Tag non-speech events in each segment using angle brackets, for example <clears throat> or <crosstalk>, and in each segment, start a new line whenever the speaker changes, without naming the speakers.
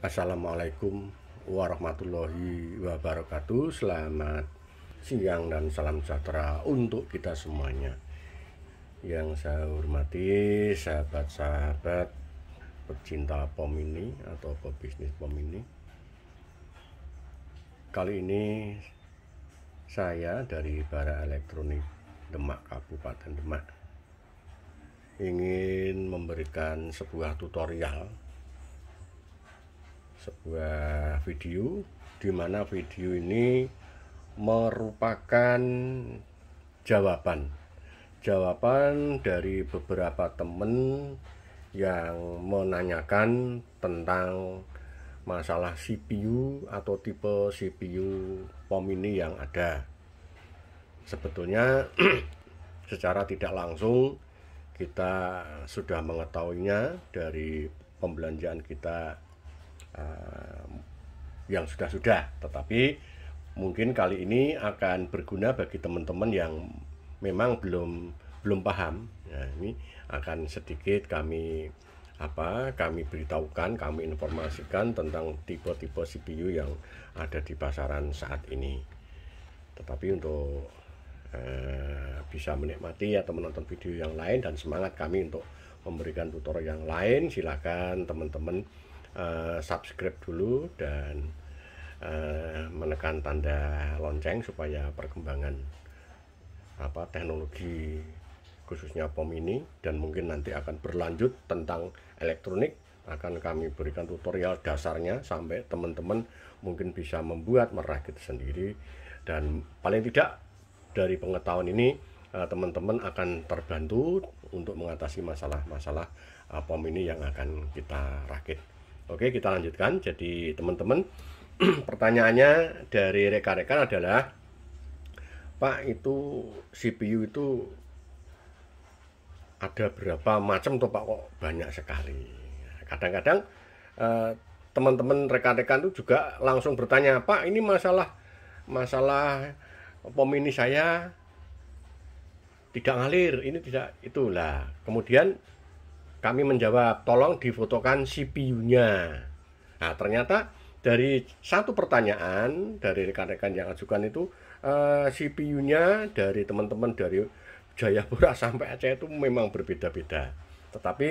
Assalamualaikum warahmatullahi wabarakatuh. Selamat siang dan salam sejahtera untuk kita semuanya. Yang saya hormati sahabat-sahabat pecinta pom ini atau pebisnis pom ini. Kali ini saya dari Bara Elektronik Demak Kabupaten Demak ingin memberikan sebuah tutorial sebuah video di mana video ini merupakan jawaban jawaban dari beberapa teman yang menanyakan tentang masalah CPU atau tipe CPU POM ini yang ada sebetulnya <clears throat> secara tidak langsung kita sudah mengetahuinya dari pembelanjaan kita Ehm, yang sudah-sudah tetapi mungkin kali ini akan berguna bagi teman-teman yang memang belum belum paham nah, ini akan sedikit kami apa kami beritahukan kami informasikan tentang tipe-tipe CPU yang ada di pasaran saat ini tetapi untuk eh, bisa menikmati atau menonton video yang lain dan semangat kami untuk memberikan tutorial yang lain silahkan teman-teman Eh, subscribe dulu dan uh, menekan tanda lonceng supaya perkembangan apa teknologi khususnya POM ini dan mungkin nanti akan berlanjut tentang elektronik akan kami berikan tutorial dasarnya sampai teman-teman mungkin bisa membuat merakit sendiri dan paling tidak dari pengetahuan ini eh, teman-teman akan terbantu untuk mengatasi masalah-masalah POM ini yang akan kita rakit. Oke, kita lanjutkan. Jadi, teman-teman, <clears throat> pertanyaannya dari rekan-rekan adalah, Pak, itu CPU itu ada berapa macam tuh Pak kok banyak sekali. Kadang-kadang eh, teman-teman rekan-rekan itu juga langsung bertanya, Pak, ini masalah masalah pom ini saya tidak ngalir, ini tidak itulah. Kemudian kami menjawab tolong difotokan CPU-nya. Nah, ternyata dari satu pertanyaan dari rekan-rekan yang ajukan itu uh, eh, CPU-nya dari teman-teman dari Jayapura <laughs> sampai Aceh itu memang berbeda-beda. Tetapi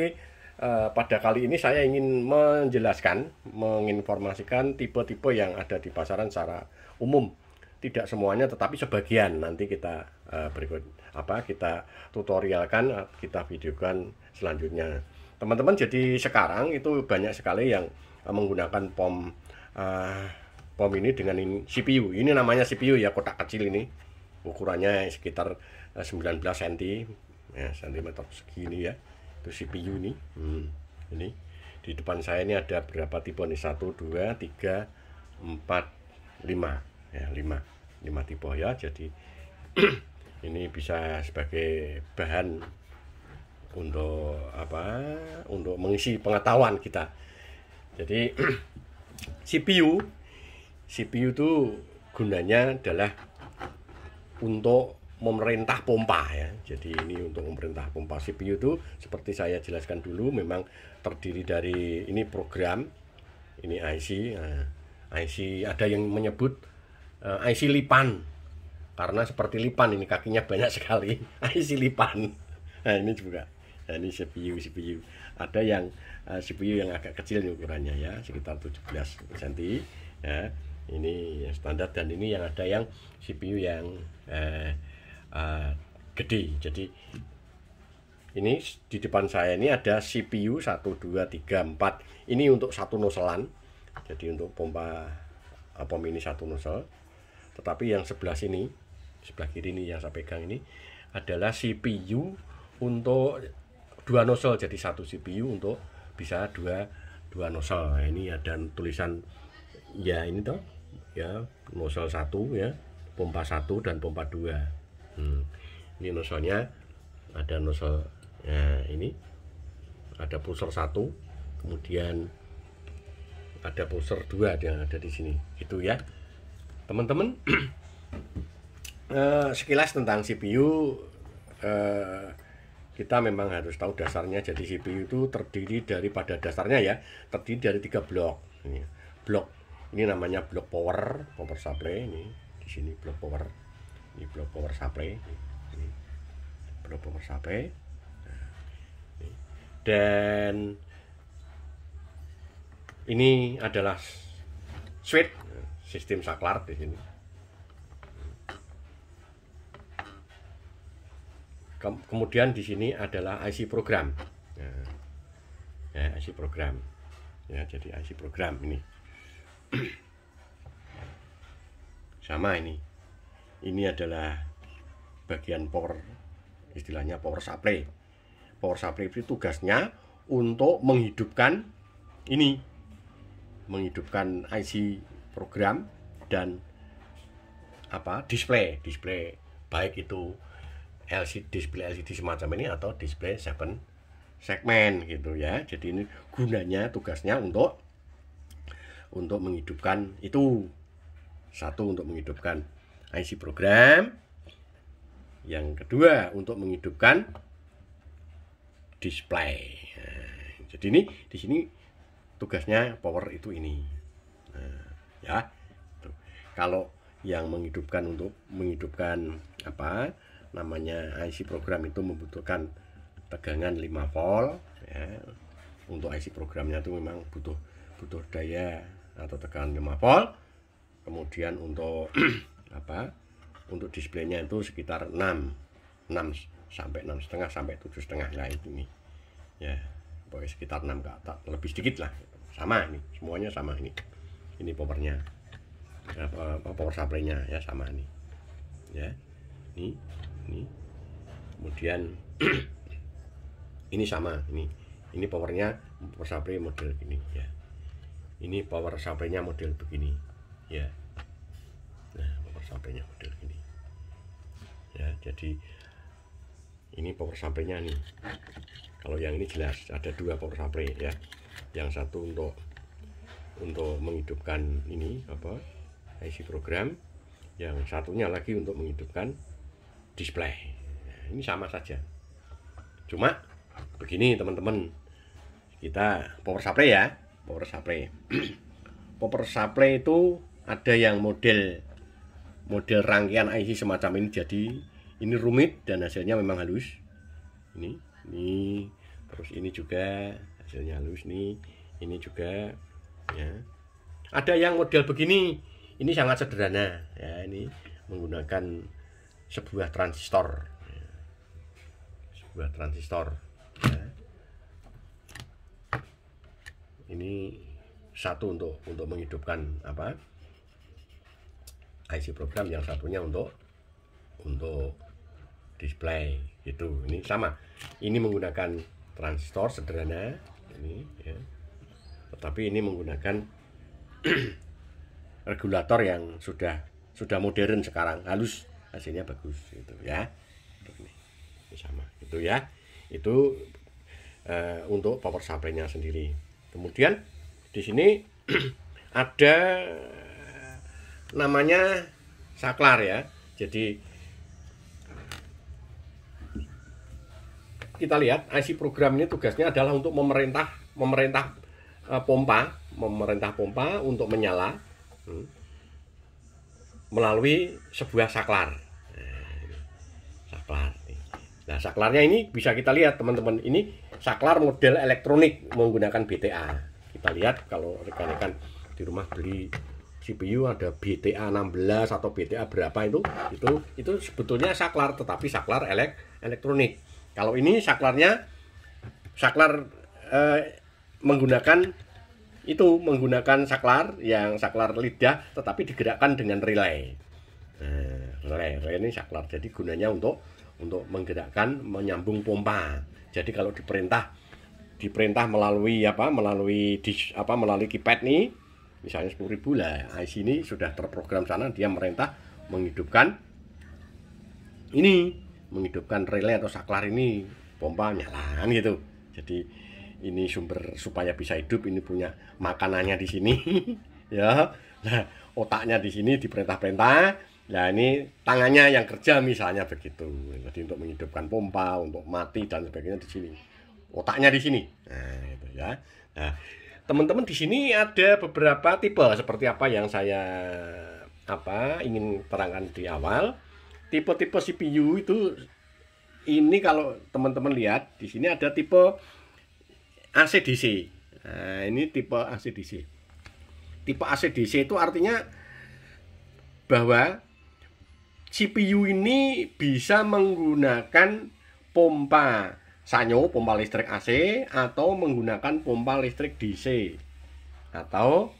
uh, pada kali ini saya ingin menjelaskan, menginformasikan tipe-tipe yang ada di pasaran secara umum. Tidak semuanya tetapi sebagian nanti kita uh, berikut apa kita tutorialkan kita videokan selanjutnya teman-teman jadi sekarang itu banyak sekali yang eh, menggunakan pom uh, pom ini dengan ini, CPU ini namanya CPU ya kotak kecil ini ukurannya sekitar 19 eh, cm ya cm segini ya itu CPU ini hmm, ini di depan saya ini ada berapa tipe nih satu dua tiga empat lima ya lima lima tipe ya jadi <clears throat> ini bisa sebagai bahan untuk apa untuk mengisi pengetahuan kita jadi CPU <clears throat> CPU itu gunanya adalah untuk memerintah pompa ya jadi ini untuk memerintah pompa CPU itu seperti saya jelaskan dulu memang terdiri dari ini program ini IC eh, IC ada yang menyebut eh, IC lipan karena seperti lipan ini kakinya banyak sekali <laughs> isi lipan nah ini juga nah, ini CPU CPU ada yang uh, eh, CPU yang agak kecil nih ukurannya ya sekitar 17 cm ya ini yang standar dan ini yang ada yang CPU yang eh, uh, gede jadi ini di depan saya ini ada CPU 1 2 3 4 ini untuk satu noselan jadi untuk pompa eh, pom ini satu nosel tetapi yang sebelah sini sebelah kiri ini yang saya pegang ini adalah CPU untuk dua nozzle jadi satu CPU untuk bisa dua dua nozzle nah, ini ada tulisan ya ini toh ya nozzle satu ya pompa satu dan pompa dua hmm. ini nozzlenya ada nozzle ya ini ada pulser satu kemudian ada pulser dua yang ada di sini itu ya teman-teman <clears throat> Eh, sekilas tentang CPU uh, eh, kita memang harus tahu dasarnya. Jadi CPU itu terdiri dari pada dasarnya ya, terdiri dari tiga blok. Ini blok ini namanya blok power, power supply ini di sini blok power, ini blok power supply, ini blok power supply. Nah, ini. Dan ini adalah switch sistem saklar di sini. kemudian di sini adalah IC program. Ya, ya IC program. Ya, jadi IC program ini. <clears throat> Sama ini. Ini adalah bagian power istilahnya power supply. Power supply itu tugasnya untuk menghidupkan ini menghidupkan IC program dan apa display display baik itu LCD display LCD semacam ini atau display 7 segmen gitu ya. Jadi ini gunanya tugasnya untuk untuk menghidupkan itu. Satu untuk menghidupkan IC program. Yang kedua untuk menghidupkan display. Nah, jadi ini di sini tugasnya power itu ini. Nah, ya. Kalau yang menghidupkan untuk menghidupkan apa? namanya IC program itu membutuhkan tegangan 5 volt ya. untuk IC programnya itu memang butuh butuh daya atau tegangan 5 volt kemudian untuk <clears throat> apa untuk displaynya itu sekitar 6 6 sampai enam setengah sampai tujuh setengah lah itu nih ya pokoknya sekitar 6 ke atas lebih sedikit lah sama ini semuanya sama ini ini powernya ya, power supply-nya ya sama ini ya ini ini kemudian <clears throat> ini sama ini ini powernya power supply model ini ya ini power supply-nya model begini ya nah power supply-nya model ini ya jadi ini power supply-nya nih kalau yang ini jelas ada dua power supply ya yang satu untuk untuk menghidupkan ini apa IC program yang satunya lagi untuk menghidupkan display ini sama saja cuma begini teman-teman kita power supply ya power supply <clears throat> power supply itu ada yang model model rangkaian IC semacam ini jadi ini rumit dan hasilnya memang halus ini ini terus ini juga hasilnya halus nih ini juga ya ada yang model begini ini sangat sederhana ya ini menggunakan sebuah transistor sebuah transistor ini satu untuk untuk menghidupkan apa IC program yang satunya untuk untuk display gitu ini sama ini menggunakan transistor sederhana ini ya tetapi ini menggunakan <clears throat> regulator yang sudah sudah modern sekarang halus hasilnya bagus gitu ya ini ya, sama itu ya itu e, untuk power supply-nya sendiri kemudian di sini <clears throat> ada eh, namanya saklar ya jadi kita lihat IC program ini tugasnya adalah untuk memerintah memerintah eh, pompa, memerintah pompa untuk menyala. Hmm melalui sebuah saklar. Eh, saklar. Nah, saklarnya ini bisa kita lihat teman-teman. Ini saklar model elektronik menggunakan BTA. Kita lihat kalau rekan-rekan di rumah beli CPU ada BTA 16 atau BTA berapa itu itu itu sebetulnya saklar tetapi saklar elek elektronik. Kalau ini saklarnya saklar eh, menggunakan itu menggunakan saklar yang saklar lidah tetapi digerakkan dengan relay. Nah, relay, relay ini saklar. Jadi gunanya untuk untuk menggerakkan menyambung pompa. Jadi kalau diperintah diperintah melalui apa? melalui dish, apa melalui keypad nih misalnya 10.000 lah. IC ini sudah terprogram sana dia merintah menghidupkan ini menghidupkan relay atau saklar ini pompa nyala gitu. Jadi ini sumber supaya bisa hidup ini punya makanannya di sini <laughs> ya nah otaknya di sini diperintah-perintah ya ini tangannya yang kerja misalnya begitu. Jadi untuk menghidupkan pompa, untuk mati dan sebagainya di sini. Otaknya di sini. Nah itu ya. Nah teman-teman di sini ada beberapa tipe seperti apa yang saya apa ingin terangkan di awal. Tipe-tipe CPU itu ini kalau teman-teman lihat di sini ada tipe ACDC. Nah, ini tipe AC DC. Tipe AC DC itu artinya bahwa CPU ini bisa menggunakan pompa sanyo, pompa listrik AC atau menggunakan pompa listrik DC atau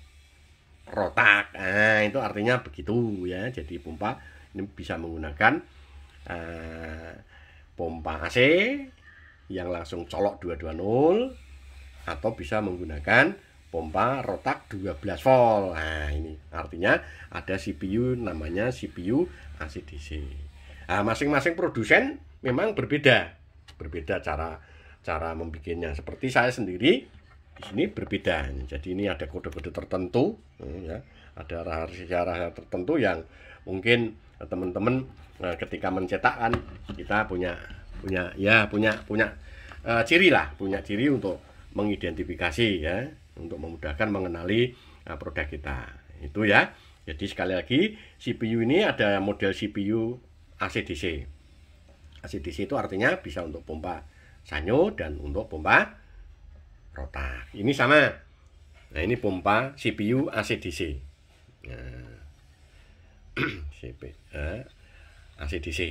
rotak. Nah, itu artinya begitu ya. Jadi pompa ini bisa menggunakan uh, pompa AC yang langsung colok 220 atau bisa menggunakan pompa rotak 12 volt. Nah, ini artinya ada CPU namanya CPU ACDC. Nah, masing-masing produsen memang berbeda. Berbeda cara cara membuatnya. Seperti saya sendiri di sini berbeda. Jadi ini ada kode-kode tertentu hmm, ya. Ada rahasia-rahasia tertentu yang mungkin teman-teman eh, ketika mencetakkan kita punya punya ya punya punya uh, ciri lah, punya ciri untuk mengidentifikasi ya untuk memudahkan mengenali uh, produk kita itu ya jadi sekali lagi CPU ini ada model CPU ACDC ACDC itu artinya bisa untuk pompa sanyo dan untuk pompa rotak ini sama nah ini pompa CPU ACDC nah, AC DC ACDC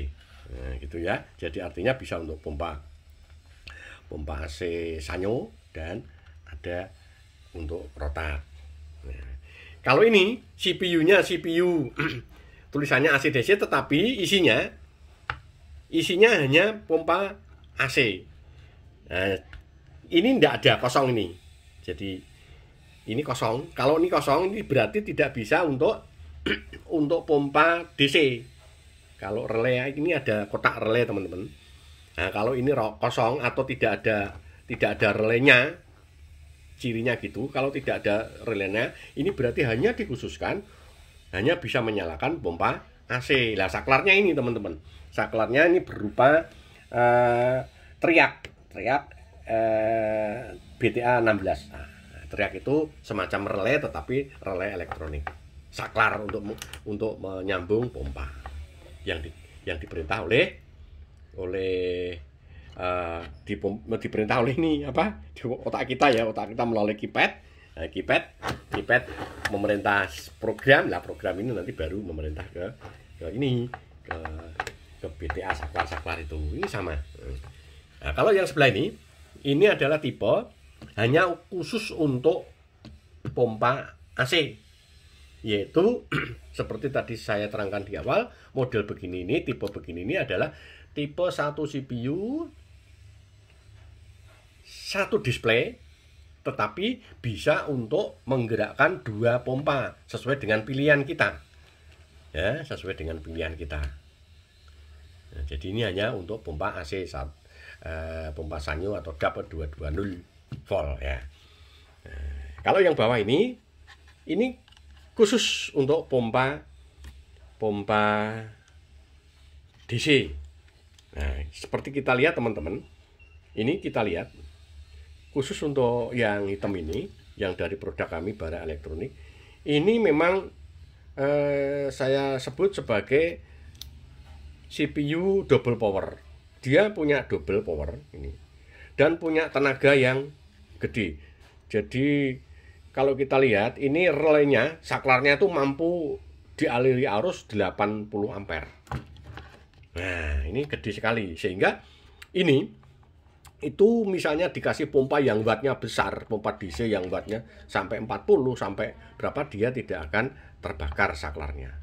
nah, gitu ya jadi artinya bisa untuk pompa pompa AC sanyo dan ada untuk rotak. Nah, ya. kalau ini CPU-nya CPU <clears throat> tulisannya AC/DC tetapi isinya isinya hanya pompa AC. Nah, ini tidak ada kosong ini. Jadi ini kosong. Kalau ini kosong ini berarti tidak bisa untuk <clears throat> untuk pompa DC. Kalau relay ini ada kotak relay teman-teman. Nah, kalau ini kosong atau tidak ada tidak ada relenya cirinya gitu kalau tidak ada relenya ini berarti hanya dikhususkan hanya bisa menyalakan pompa AC lah saklarnya ini teman-teman saklarnya ini berupa uh, teriak teriak uh, BTA 16 nah, teriak itu semacam relay tetapi relay elektronik saklar untuk untuk menyambung pompa yang di, yang diperintah oleh oleh uh, diperintah oleh ini apa di otak kita ya otak kita melalui keypad uh, kipet kipet memerintah program lah program ini nanti baru memerintah ke ke ini ke ke BTA saklar saklar itu ini sama nah, kalau yang sebelah ini ini adalah tipe hanya khusus untuk pompa AC yaitu <clears throat> seperti tadi saya terangkan di awal model begini ini tipe begini ini adalah tipe satu CPU satu display tetapi bisa untuk menggerakkan dua pompa sesuai dengan pilihan kita ya sesuai dengan pilihan kita nah, jadi ini hanya untuk pompa AC saat eh, pompa sanyo atau dapat 220 volt ya nah, kalau yang bawah ini ini khusus untuk pompa pompa DC nah seperti kita lihat teman-teman ini kita lihat khusus untuk yang hitam ini yang dari produk kami barang elektronik ini memang eh, saya sebut sebagai CPU double power dia punya double power ini dan punya tenaga yang gede jadi kalau kita lihat ini relaynya saklarnya itu mampu dialiri arus 80 ampere nah ini gede sekali sehingga ini itu misalnya dikasih pompa yang wattnya besar, pompa DC yang wattnya sampai 40 sampai berapa dia tidak akan terbakar saklarnya.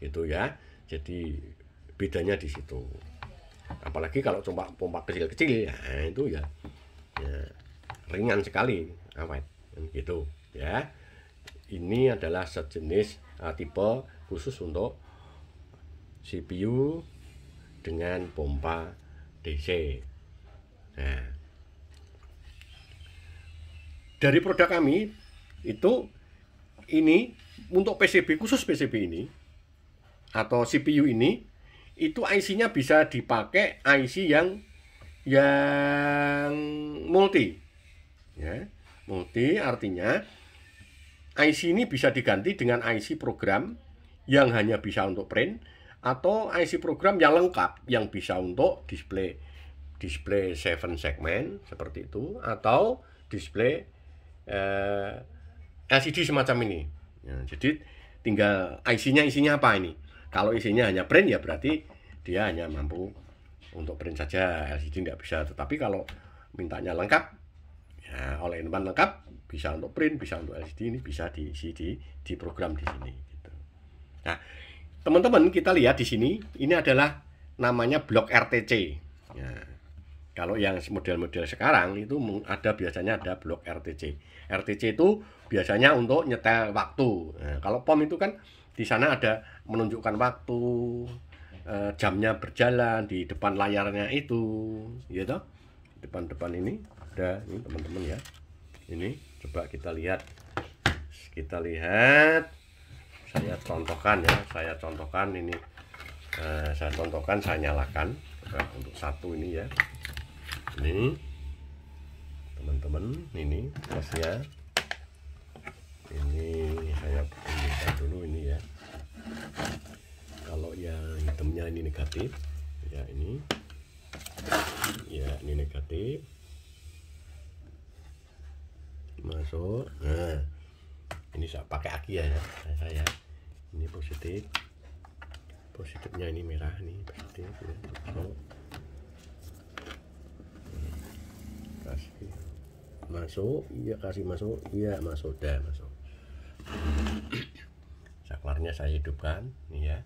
Itu ya. Jadi bedanya di situ. Apalagi kalau cuma pompa kecil-kecil ya itu ya, ya ringan sekali awet gitu ya. Ini adalah sejenis uh, tipe khusus untuk CPU dengan pompa DC Eh. dari produk kami itu ini untuk PCB khusus PCB ini atau CPU ini itu IC-nya bisa dipakai IC yang yang multi. Ya, multi artinya IC ini bisa diganti dengan IC program yang hanya bisa untuk print atau IC program yang lengkap yang bisa untuk display display 7 segmen seperti itu atau display eh, LCD semacam ini. Ya, jadi tinggal IC-nya isinya apa ini? Kalau isinya hanya print ya berarti dia hanya mampu untuk print saja LCD tidak bisa. Tetapi kalau mintanya lengkap, ya oleh teman lengkap bisa untuk print, bisa untuk LCD ini bisa diisi di, di program di sini. Gitu. Nah, teman-teman kita lihat di sini ini adalah namanya blok RTC. Ya, kalau yang model-model sekarang itu ada biasanya ada blok RTC. RTC itu biasanya untuk nyetel waktu. Nah, kalau POM itu kan di sana ada menunjukkan waktu, eh, jamnya berjalan di depan layarnya itu, ya toh? Depan-depan ini ada ini teman-teman ya. Ini coba kita lihat. Kita lihat saya contohkan ya, saya contohkan ini. Eh, saya contohkan saya nyalakan untuk satu ini ya ini teman-teman ini tasnya ini saya tunjukkan dulu ini ya kalau yang hitamnya ini negatif ya ini ya ini negatif masuk nah ini saya pakai aki ya, ya. saya ini positif positifnya ini merah nih positif ya. masuk masuk iya kasih masuk iya masuk dah masuk saklarnya saya hidupkan nih ya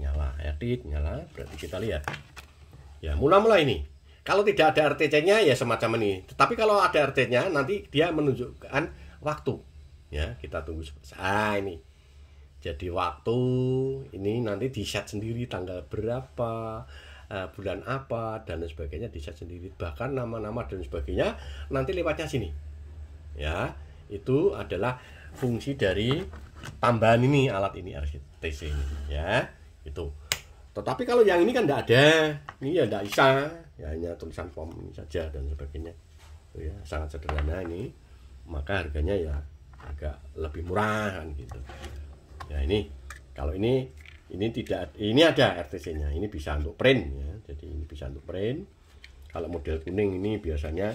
nyala edit nyala berarti kita lihat ya mula-mula ini kalau tidak ada RTC-nya ya semacam ini tetapi kalau ada RTC-nya nanti dia menunjukkan waktu ya kita tunggu ah ini jadi waktu ini nanti di set sendiri tanggal berapa Eh, bulan apa dan lain sebagainya bisa sendiri bahkan nama-nama dan sebagainya nanti lewatnya sini ya itu adalah fungsi dari tambahan ini alat ini RCTC ini ya itu tetapi kalau yang ini kan tidak ada ini ya tidak bisa ya hanya tulisan form ini saja dan sebagainya ya sangat sederhana ini maka harganya ya agak lebih murah kan gitu ya ini kalau ini ini tidak ini ada RTC-nya ini bisa untuk print ya jadi ini bisa untuk print kalau model kuning ini biasanya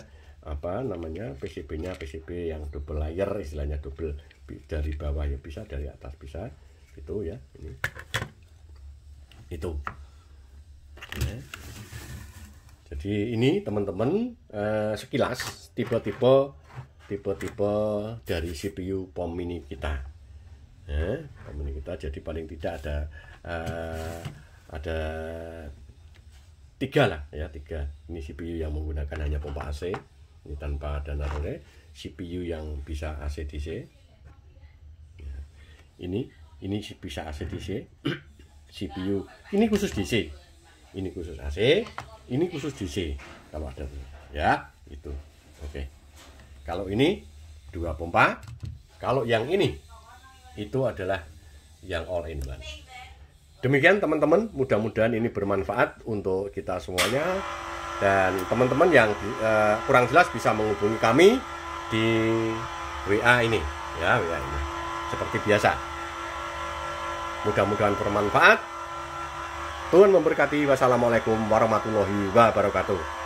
apa namanya PCB-nya PCB yang double layer istilahnya double dari bawah ya bisa dari atas bisa itu ya ini itu ya. jadi ini teman-teman eh, sekilas tipe-tipe tipe-tipe dari CPU POM mini kita ya kita jadi paling tidak ada uh, ada tiga lah ya tiga ini CPU yang menggunakan hanya pompa AC ini tanpa ada narole CPU yang bisa AC/DC ya, ini ini bisa AC/DC CPU <clears throat> ini khusus DC ini khusus AC ini khusus DC kalau ada ya itu oke okay. kalau ini dua pompa kalau yang ini itu adalah yang all in one. Demikian teman-teman, mudah-mudahan ini bermanfaat untuk kita semuanya dan teman-teman yang uh, kurang jelas bisa menghubungi kami di WA ini ya WA ini seperti biasa. Mudah-mudahan bermanfaat. Tuhan memberkati. Wassalamualaikum warahmatullahi wabarakatuh.